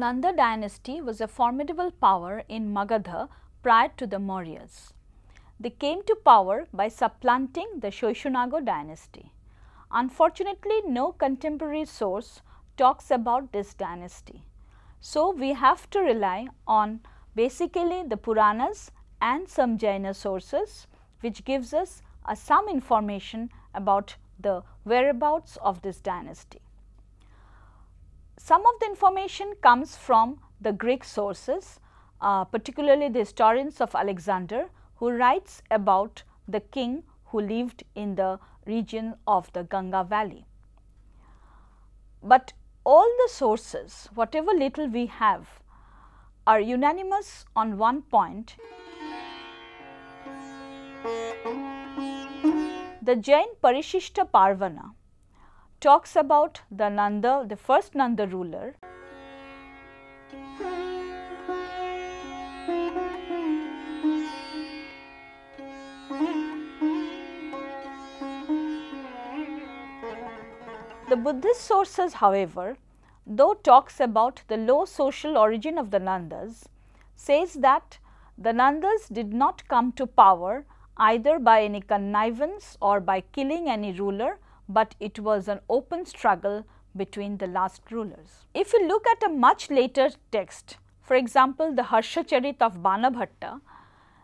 Nanda dynasty was a formidable power in Magadha prior to the Mauryas. They came to power by supplanting the Shoishunaga dynasty. Unfortunately, no contemporary source talks about this dynasty. So, we have to rely on basically the Puranas and some Jaina sources which gives us uh, some information about the whereabouts of this dynasty some of the information comes from the Greek sources, uh, particularly the historians of Alexander who writes about the king who lived in the region of the Ganga valley. But all the sources, whatever little we have, are unanimous on one point. The Jain Parishishta Parvana talks about the Nanda, the first Nanda ruler. The Buddhist sources, however, though talks about the low social origin of the Nandas, says that the Nandas did not come to power either by any connivance or by killing any ruler but it was an open struggle between the last rulers. If you look at a much later text, for example, the Harshacharit of Banabhatta,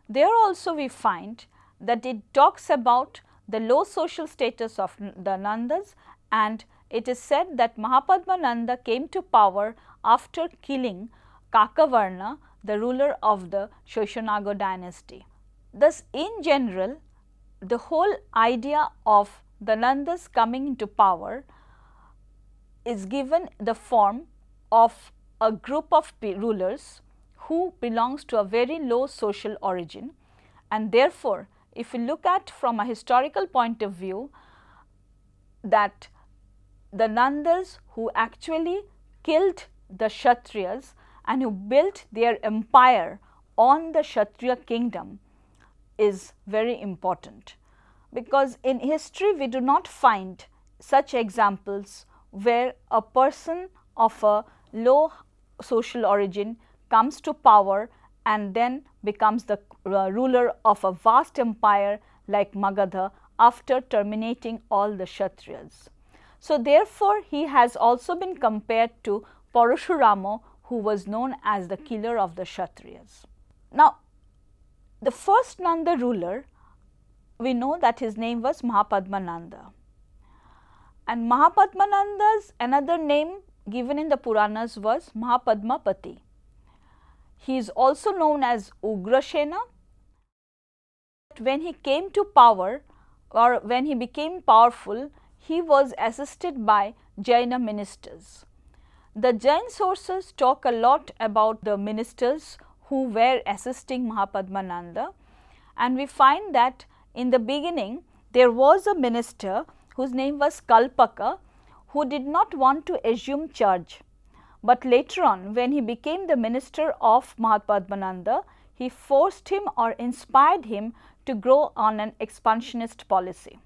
there also we find that it talks about the low social status of the Nandas and it is said that Mahapadma Nanda came to power after killing Kakavarna, the ruler of the Shoshanago dynasty. Thus, in general, the whole idea of the Nandas coming into power is given the form of a group of rulers who belongs to a very low social origin and therefore, if we look at from a historical point of view that the Nandas who actually killed the Kshatriyas and who built their empire on the Kshatriya kingdom is very important because in history we do not find such examples where a person of a low social origin comes to power and then becomes the uh, ruler of a vast empire like Magadha after terminating all the Kshatriyas. So, therefore, he has also been compared to Parashurama who was known as the killer of the Kshatriyas. Now, the first Nanda ruler we know that his name was Mahapadmananda. And Mahapadmananda's another name given in the Puranas was Mahapadmapati. He is also known as Ugrasena. When he came to power or when he became powerful, he was assisted by Jaina ministers. The Jain sources talk a lot about the ministers who were assisting Mahapadmananda and we find that in the beginning, there was a minister whose name was Kalpaka who did not want to assume charge. But later on, when he became the minister of Mahapadmananda, he forced him or inspired him to grow on an expansionist policy.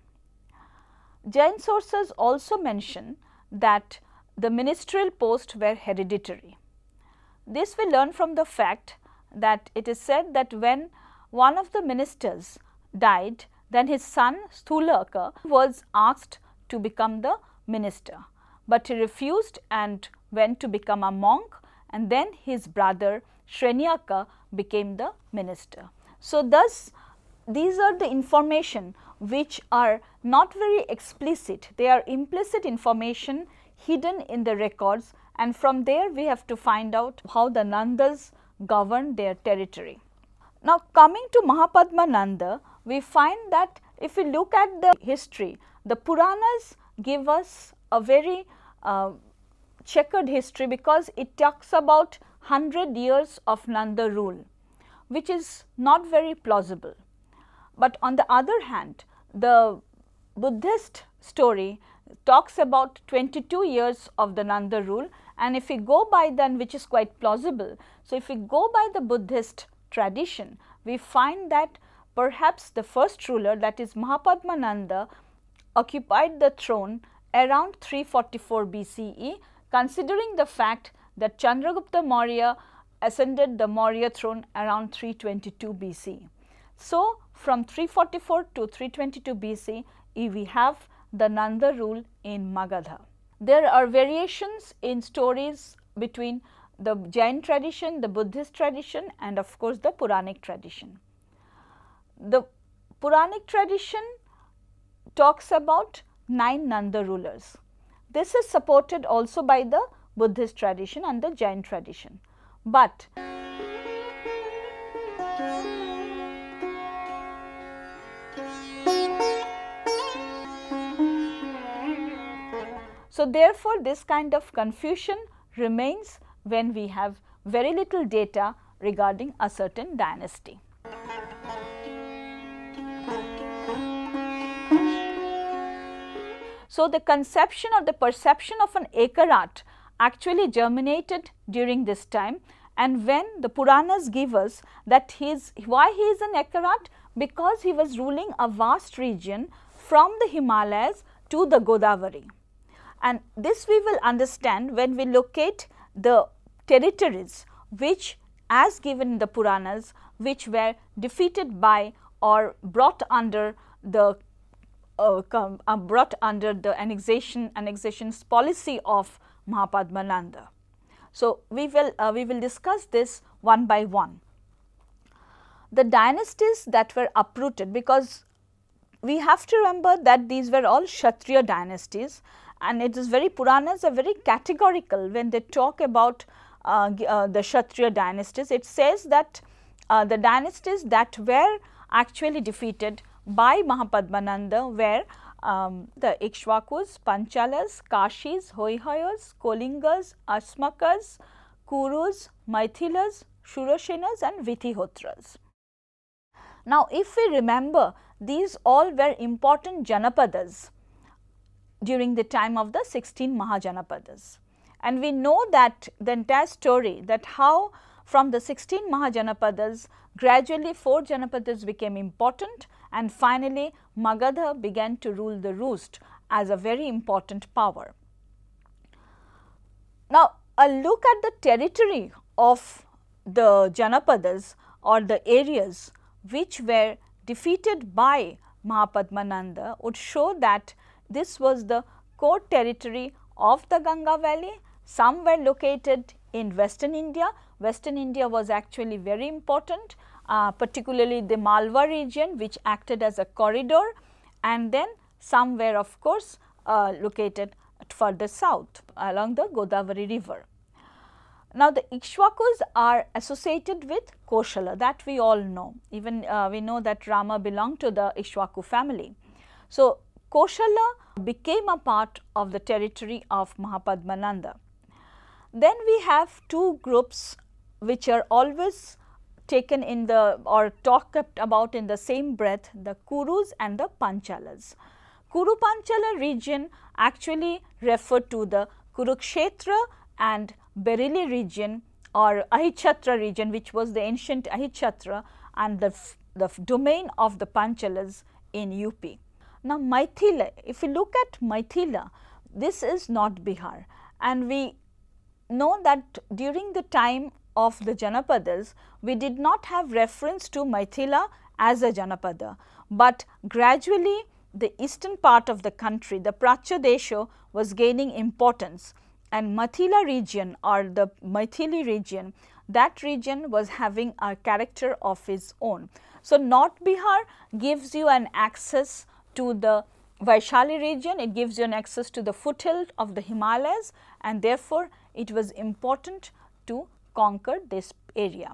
Jain sources also mention that the ministerial posts were hereditary. This we learn from the fact that it is said that when one of the ministers died, then his son Sthulaka was asked to become the minister, but he refused and went to become a monk and then his brother Srenyaka became the minister. So, thus these are the information which are not very explicit, they are implicit information hidden in the records and from there we have to find out how the Nandas govern their territory. Now, coming to Mahapadma Nanda, we find that if we look at the history, the Puranas give us a very uh, checkered history because it talks about 100 years of Nanda rule, which is not very plausible. But on the other hand, the Buddhist story talks about 22 years of the Nanda rule and if we go by then which is quite plausible. So, if we go by the Buddhist tradition, we find that Perhaps the first ruler that is Mahapadmananda occupied the throne around 344 BCE considering the fact that Chandragupta Maurya ascended the Maurya throne around 322 BCE. So, from 344 to 322 BCE eh, we have the Nanda rule in Magadha. There are variations in stories between the Jain tradition, the Buddhist tradition and of course the Puranic tradition the Puranic tradition talks about nine Nanda rulers. This is supported also by the Buddhist tradition and the Jain tradition. But So, therefore, this kind of confusion remains when we have very little data regarding a certain dynasty. So, the conception or the perception of an acre art actually germinated during this time and when the Puranas give us that he is, why he is an Ekarat because he was ruling a vast region from the Himalayas to the Godavari. And this we will understand when we locate the territories which as given in the Puranas which were defeated by or brought under the uh, come, brought under the annexation annexations policy of Mahapadmananda. So, we will uh, we will discuss this one by one. The dynasties that were uprooted because we have to remember that these were all Kshatriya dynasties and it is very Puranas are very categorical when they talk about uh, uh, the Kshatriya dynasties. It says that uh, the dynasties that were actually defeated by Mahapadmananda where um, the Ikshvakus, Panchalas, Kashis, Hoyhoyos, Kolingas, Asmakas, Kurus, Maithilas, Shurashenas and Vithihotras. Now, if we remember these all were important Janapadas during the time of the 16 Mahajanapadas. And we know that the entire story that how from the 16 Mahajanapadas gradually 4 Janapadas became important and finally Magadha began to rule the roost as a very important power. Now, a look at the territory of the Janapadas or the areas which were defeated by Mahapadmananda would show that this was the core territory of the Ganga valley. Some were located in western India. Western India was actually very important uh, particularly the Malwa region which acted as a corridor and then some were of course uh, located further south along the Godavari river. Now, the Ishwakus are associated with Koshala that we all know even uh, we know that Rama belonged to the Ishwaku family. So, Koshala became a part of the territory of Mahapadmananda. Then we have two groups which are always taken in the or talked about in the same breath the Kurus and the Panchalas. Kuru Panchala region actually referred to the Kurukshetra and Berili region or Ahichatra region which was the ancient Ahichatra and the, the domain of the Panchalas in UP. Now, Maithila, if you look at Maithila, this is not Bihar and we know that during the time of the Janapadas, we did not have reference to Maithila as a Janapada, but gradually the eastern part of the country, the Prachadesha was gaining importance and Mathila region or the Maithili region, that region was having a character of its own. So, North Bihar gives you an access to the Vaishali region, it gives you an access to the foothill of the Himalayas and therefore, it was important conquered this area.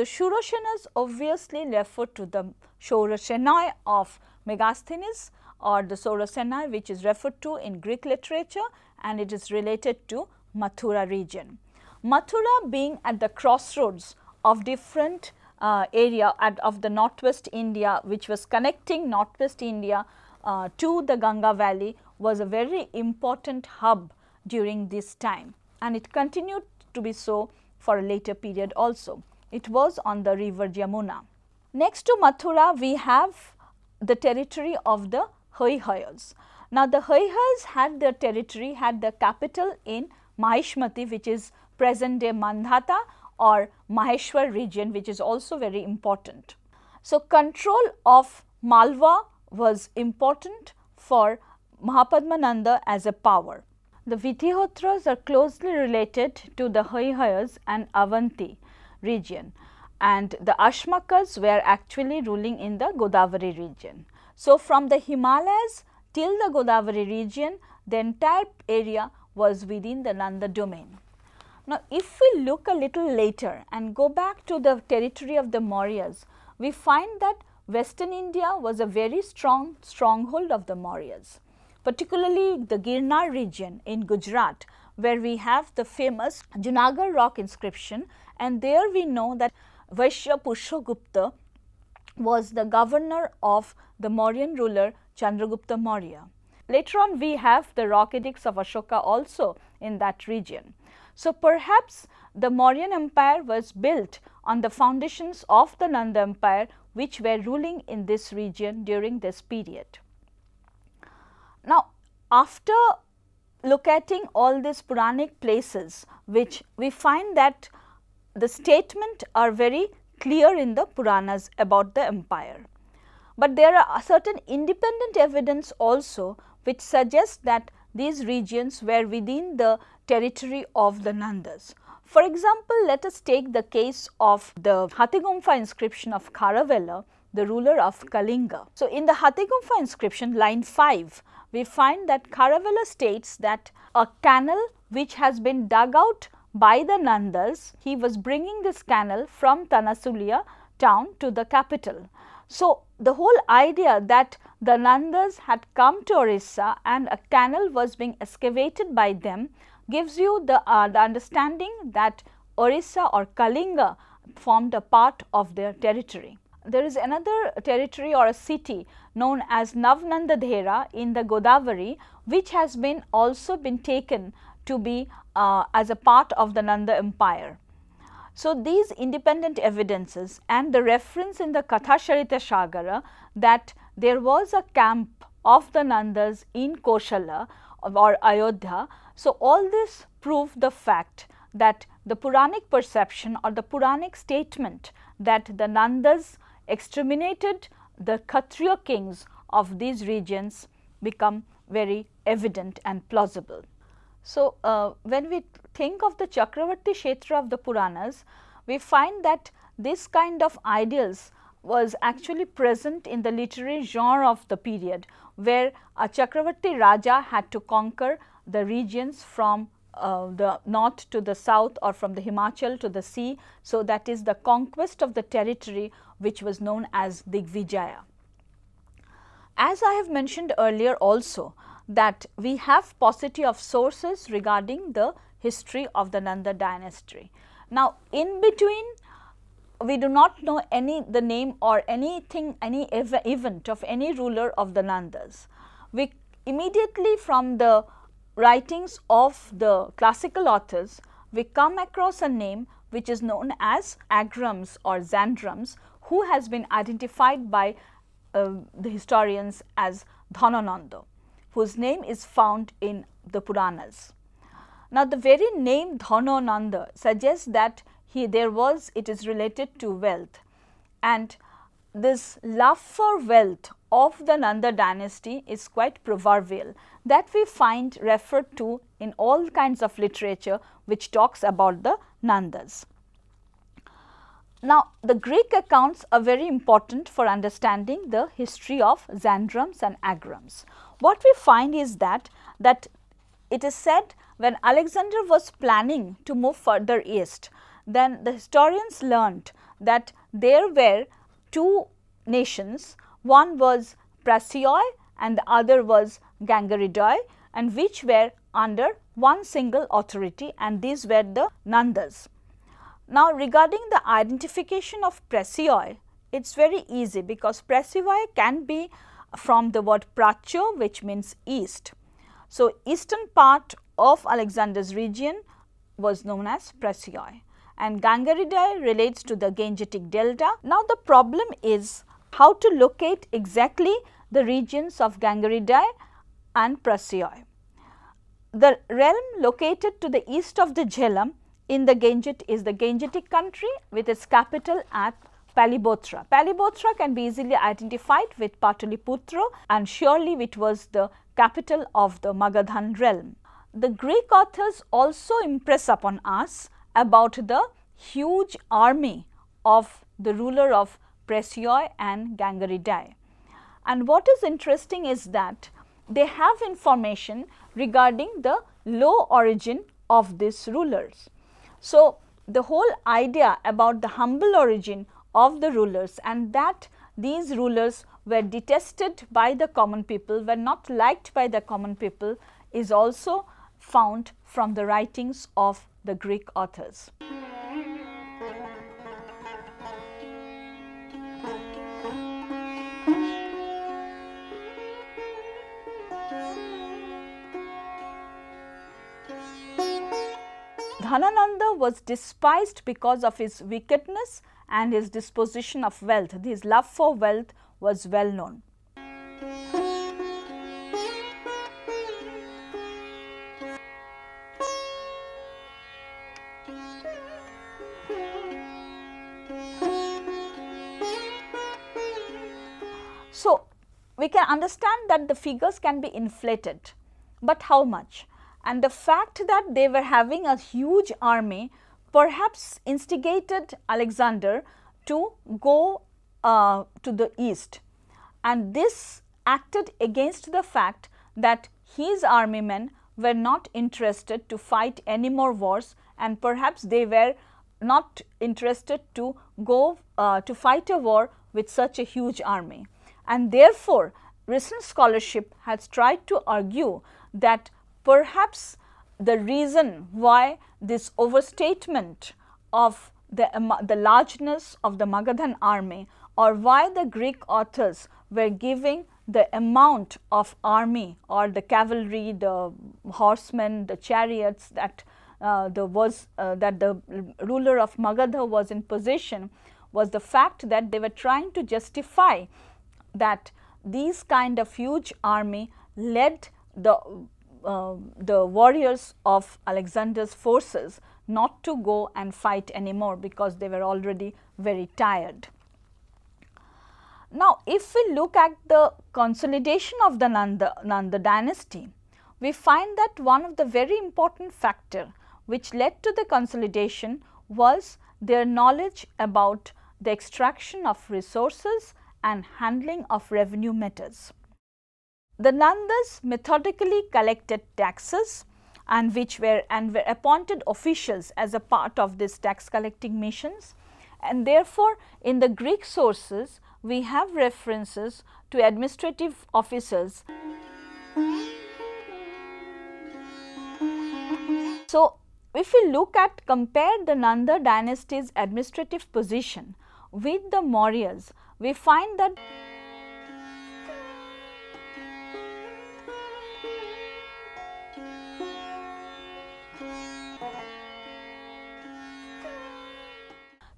The Shurashenas obviously refer to the Shaurashenai of Megasthenes or the Saurasena which is referred to in Greek literature and it is related to Mathura region. Mathura being at the crossroads of different uh, area at, of the northwest India which was connecting northwest India uh, to the Ganga valley was a very important hub during this time and it continued to be so for a later period also. It was on the river Yamuna. Next to Mathura, we have the territory of the Hoyhoyals. Now, the Hoyhoyals had their territory, had their capital in Mahishmati, which is present day Mandhata or Maheshwar region, which is also very important. So, control of Malwa was important for Mahapadmananda as a power. The Vitihotras are closely related to the Haihayas and Avanti region and the Ashmakas were actually ruling in the Godavari region. So, from the Himalayas till the Godavari region, the entire area was within the Nanda domain. Now, if we look a little later and go back to the territory of the Mauryas, we find that western India was a very strong stronghold of the Mauryas particularly the Girnar region in Gujarat where we have the famous Junagar rock inscription and there we know that Vaishya Gupta was the governor of the Mauryan ruler Chandragupta Maurya. Later on we have the rock edicts of Ashoka also in that region. So, perhaps the Mauryan empire was built on the foundations of the Nanda empire which were ruling in this region during this period. Now, after locating all these Puranic places, which we find that the statement are very clear in the Puranas about the empire. But there are certain independent evidence also which suggests that these regions were within the territory of the Nandas. For example, let us take the case of the Hatigumpha inscription of Karavela, the ruler of Kalinga. So, in the Hatigumpha inscription line 5, we find that Karavela states that a canal which has been dug out by the Nandas, he was bringing this canal from Tanasulia town to the capital. So, the whole idea that the Nandas had come to Orissa and a canal was being excavated by them gives you the, uh, the understanding that Orissa or Kalinga formed a part of their territory there is another territory or a city known as Navnandadhera in the Godavari which has been also been taken to be uh, as a part of the Nanda empire. So, these independent evidences and the reference in the Kathasharita Shagara that there was a camp of the Nandas in Koshala or Ayodhya. So, all this prove the fact that the Puranic perception or the Puranic statement that the Nandas exterminated, the Kshatriya kings of these regions become very evident and plausible. So, uh, when we think of the Chakravarti Kshetra of the Puranas, we find that this kind of ideals was actually present in the literary genre of the period, where a Chakravarti Raja had to conquer the regions from uh, the north to the south or from the Himachal to the sea. So, that is the conquest of the territory which was known as Digvijaya. As I have mentioned earlier also that we have paucity of sources regarding the history of the Nanda dynasty. Now, in between we do not know any the name or anything any ev event of any ruler of the Nandas. We immediately from the writings of the classical authors, we come across a name which is known as Agrams or Xandrums, who has been identified by uh, the historians as Dhanananda, whose name is found in the Puranas. Now, the very name Dhanananda suggests that he there was it is related to wealth and this love for wealth of the Nanda dynasty is quite proverbial that we find referred to in all kinds of literature which talks about the Nandas. Now, the Greek accounts are very important for understanding the history of Xandrams and Agrams. What we find is that, that it is said when Alexander was planning to move further east, then the historians learnt that there were two nations, one was Prasioi and the other was Gangaridoi and which were under one single authority and these were the Nandas. Now, regarding the identification of Prasioi, it is very easy because Prasioi can be from the word Pracho, which means east. So, eastern part of Alexander's region was known as Prasioi and Gangaridae relates to the Gangetic Delta. Now the problem is how to locate exactly the regions of Gangaridae and Prasioi. The realm located to the east of the Jhelum in the Ganget is the Gangetic country with its capital at Palibothra. Palibothra can be easily identified with Pataliputra and surely it was the capital of the Magadhan realm. The Greek authors also impress upon us about the huge army of the ruler of Presioi and Gangaridae. And what is interesting is that they have information regarding the low origin of these rulers. So, the whole idea about the humble origin of the rulers and that these rulers were detested by the common people, were not liked by the common people is also found from the writings of the Greek authors. Dhanananda was despised because of his wickedness and his disposition of wealth. His love for wealth was well known. we can understand that the figures can be inflated, but how much? And the fact that they were having a huge army perhaps instigated Alexander to go uh, to the east. And this acted against the fact that his army men were not interested to fight any more wars and perhaps they were not interested to go uh, to fight a war with such a huge army. And therefore, recent scholarship has tried to argue that perhaps the reason why this overstatement of the, um, the largeness of the Magadhan army or why the Greek authors were giving the amount of army or the cavalry, the horsemen, the chariots that uh, the was uh, that the ruler of Magadha was in possession was the fact that they were trying to justify that these kind of huge army led the uh, the warriors of Alexander's forces not to go and fight anymore because they were already very tired. Now, if we look at the consolidation of the Nanda, Nanda dynasty, we find that one of the very important factor which led to the consolidation was their knowledge about the extraction of resources and handling of revenue matters. The Nandas methodically collected taxes and which were and were appointed officials as a part of these tax collecting missions and therefore in the Greek sources we have references to administrative officers. So, if we look at compare the Nanda dynasty's administrative position with the Mauryas, we find that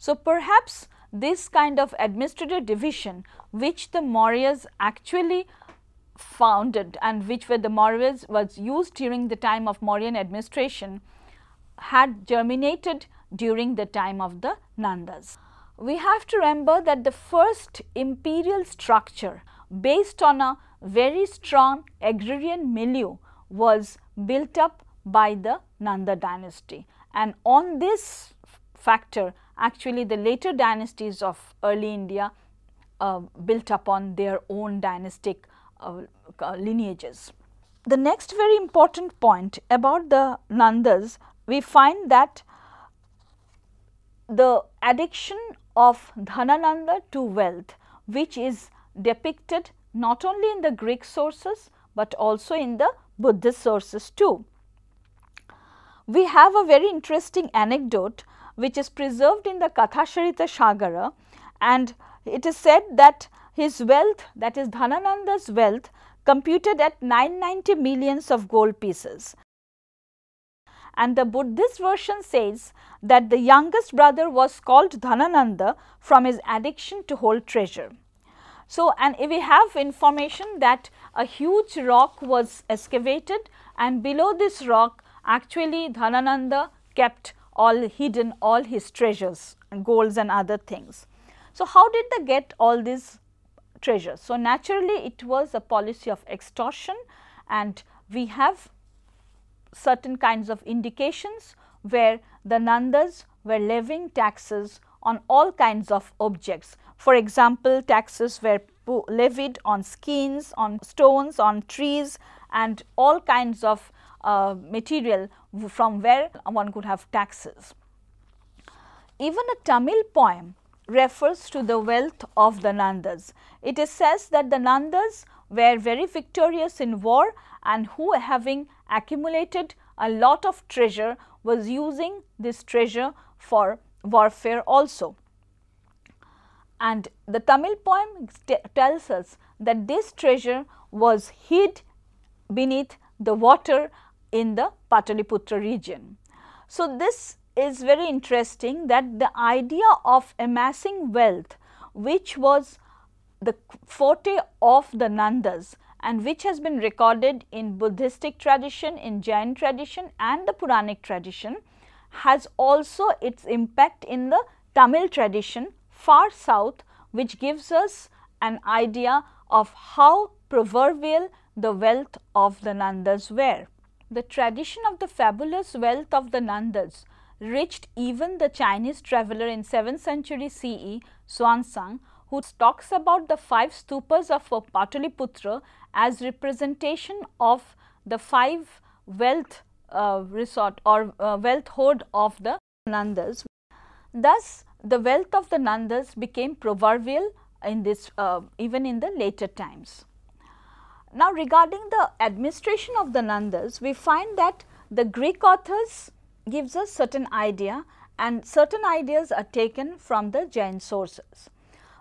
So, perhaps this kind of administrative division which the Mauryas actually founded and which were the Mauryas was used during the time of Mauryan administration had germinated during the time of the Nandas we have to remember that the first imperial structure based on a very strong agrarian milieu was built up by the Nanda dynasty and on this factor actually the later dynasties of early India uh, built upon their own dynastic uh, uh lineages. The next very important point about the Nandas, we find that the addiction of Dhanananda to wealth which is depicted not only in the Greek sources, but also in the Buddhist sources too. We have a very interesting anecdote which is preserved in the Kathasharita Shagara and it is said that his wealth that is Dhanananda's wealth computed at 990 millions of gold pieces and the Buddhist version says that the youngest brother was called Dhanananda from his addiction to hold treasure. So, and we have information that a huge rock was excavated and below this rock actually Dhanananda kept all hidden all his treasures and golds and other things. So, how did they get all these treasures? So, naturally it was a policy of extortion and we have certain kinds of indications where the Nandas were levying taxes on all kinds of objects. For example, taxes were levied on skins, on stones, on trees and all kinds of uh, material from where one could have taxes. Even a Tamil poem refers to the wealth of the Nandas. It is says that the Nandas were very victorious in war and who having accumulated a lot of treasure was using this treasure for warfare also. And the Tamil poem tells us that this treasure was hid beneath the water in the Pataliputra region. So, this is very interesting that the idea of amassing wealth which was the forte of the Nandas and which has been recorded in Buddhistic tradition, in Jain tradition and the Puranic tradition has also its impact in the Tamil tradition far south which gives us an idea of how proverbial the wealth of the Nandas were. The tradition of the fabulous wealth of the Nandas reached even the Chinese traveller in 7th century CE, Xuanzang, who talks about the five stupas of Pataliputra as representation of the five wealth uh, resort or uh, wealth hoard of the Nandas. Thus, the wealth of the Nandas became proverbial in this uh, even in the later times. Now, regarding the administration of the Nandas, we find that the Greek authors gives us certain idea and certain ideas are taken from the Jain sources.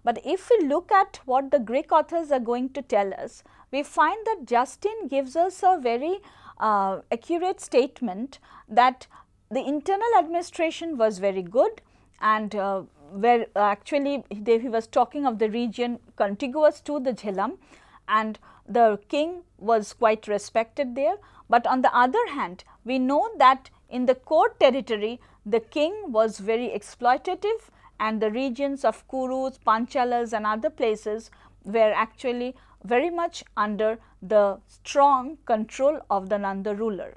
But if we look at what the Greek authors are going to tell us, we find that Justin gives us a very uh, accurate statement that the internal administration was very good and uh, where actually he, he was talking of the region contiguous to the Jhelum and the king was quite respected there. But on the other hand, we know that in the core territory, the king was very exploitative and the regions of Kurus, Panchalas and other places were actually very much under the strong control of the Nanda ruler.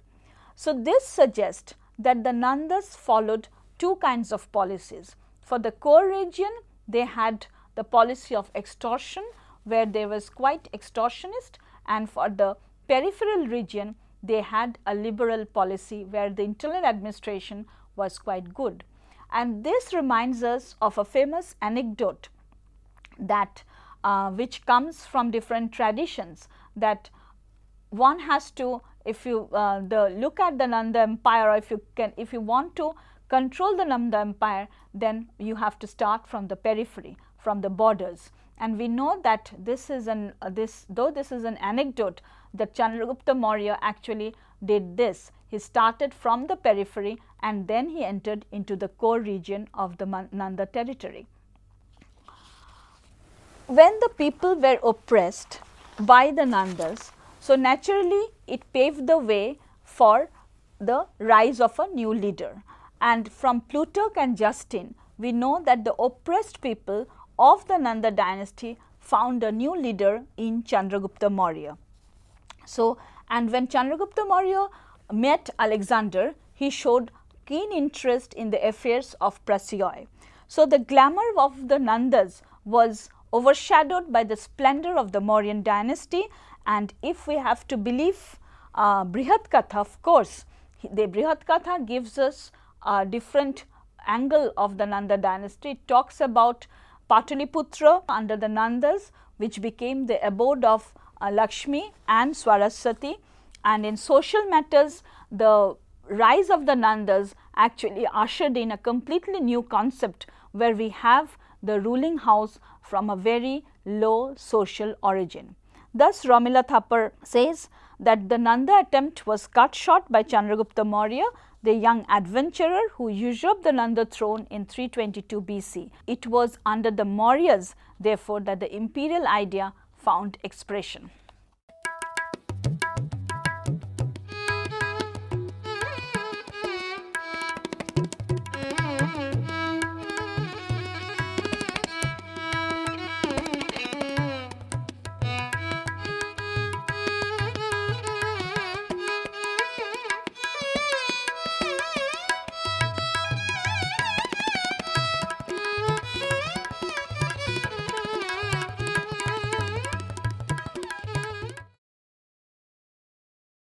So, this suggests that the Nandas followed two kinds of policies. For the core region, they had the policy of extortion where they was quite extortionist and for the peripheral region, they had a liberal policy where the internal administration was quite good. And this reminds us of a famous anecdote that uh, which comes from different traditions that one has to if you uh, the look at the Nanda empire or if you can if you want to control the Nanda empire then you have to start from the periphery from the borders and we know that this is an uh, this though this is an anecdote that Chandragupta Maurya actually did this he started from the periphery and then he entered into the core region of the Nanda territory. When the people were oppressed by the Nandas, so naturally it paved the way for the rise of a new leader. And from Plutarch and Justin, we know that the oppressed people of the Nanda dynasty found a new leader in Chandragupta Maurya. So, and when Chandragupta Maurya met Alexander, he showed keen interest in the affairs of Prasioi. So, the glamour of the Nandas was overshadowed by the splendor of the Mauryan dynasty and if we have to believe uh, of course, the Brihatkatha gives us a different angle of the Nanda dynasty. It talks about Pataliputra under the Nandas which became the abode of uh, Lakshmi and Swarasati and in social matters the rise of the Nandas actually ushered in a completely new concept where we have the ruling house from a very low social origin. Thus, Romila Thapar says that the Nanda attempt was cut short by Chandragupta Maurya, the young adventurer who usurped the Nanda throne in 322 BC. It was under the Mauryas, therefore, that the imperial idea found expression.